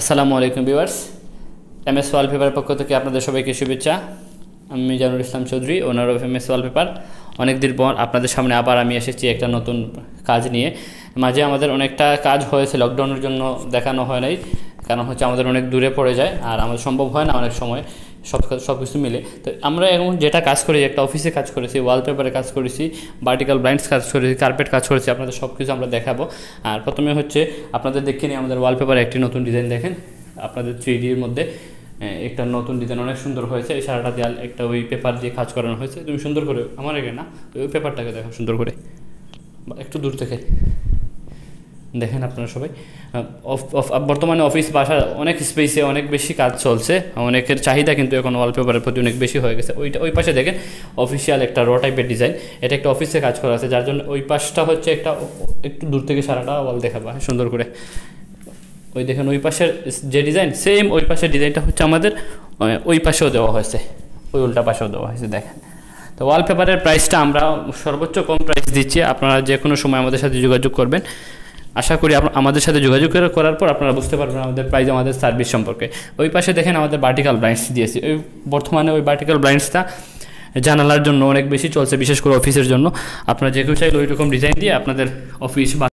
আসসালামু আলাইকুম viewers M S wallpaper পক্ষ থেকে আপনাদের সবাইকে শুভেচ্ছা আমি Mizanur Islam Chowdhury owner of M S wallpaper অনেকদিন পর আপনাদের সামনে আবার আমি এসেছি একটা নতুন কাজ নিয়ে মাঝে আমাদের অনেকটা কাজ হয়েছে লকডাউনের জন্য দেখানো হয় নাই কারণ হচ্ছে আমাদের অনেক দূরে পড়ে যায় আর আমাদের সম্ভব হয় না অনেক সময় সব সব কিছু মিলে তো আমরা এখন যেটা কাজ করি একটা অফিসে কাজ করেছি ওয়ালপেপারে কাজ করেছি বার্টিক্যাল ব্লাইন্ডস কাজ করেছি কার্পেট কাজ করেছি আপনাদের সব কিছু আমরা দেখাবো আর প্রথমে হচ্ছে আপনাদের দেখে নিই আমাদের ওয়ালপেপারে একটি নতুন ডিজাইন দেখেন আপনাদের থ্রি ডির মধ্যে একটা নতুন ডিজাইন অনেক সুন্দর হয়েছে এই সারাটা দেয়াল একটা ওই পেপার দিয়ে কাজ করানো হয়েছে তুমি সুন্দর করে আমার এগে না ওই পেপারটাকে দেখো সুন্দর করে একটু দূর থেকে দেখেন আপনারা সবাই বর্তমানে অফিস বাসা অনেক স্পেসে অনেক বেশি কাজ চলছে অনেকের চাহিদা কিন্তু এখন ওয়ালপেপারের প্রতি অনেক বেশি হয়ে গেছে ওইটা ওই পাশে দেখেন অফিসিয়াল একটা র টাইপের ডিজাইন এটা একটা অফিসে কাজ করা আছে যার জন্য ওই পাশটা হচ্ছে একটা একটু দূর থেকে সারাটা ওয়াল দেখাবা সুন্দর করে ওই দেখেন ওই পাশের যে ডিজাইন সেম ওই পাশের ডিজাইনটা হচ্ছে আমাদের ওই পাশেও দেওয়া হয়েছে ওই উল্টা পাশেও দেওয়া হয়েছে দেখেন তো ওয়ালপেপারের প্রাইসটা আমরা সর্বোচ্চ কম প্রাইস দিচ্ছি আপনারা যে কোনো সময় আমাদের সাথে যোগাযোগ করবেন আশা করি আমাদের সাথে যোগাযোগ করার পর আপনারা বুঝতে পারবেন আমাদের প্রাইস আমাদের সার্ভিস সম্পর্কে ওই পাশে দেখেন আমাদের ভার্টিক্যাল ব্লাইন্ডস দিয়েছি ওই বর্তমানে ওই ভার্টিক্যাল ব্লাইন্ডসটা জানালার জন্য অনেক বেশি চলছে বিশেষ করে অফিসের জন্য আপনারা যে কেউ চাইলে ওই রকম ডিজাইন দিয়ে আপনাদের অফিস বা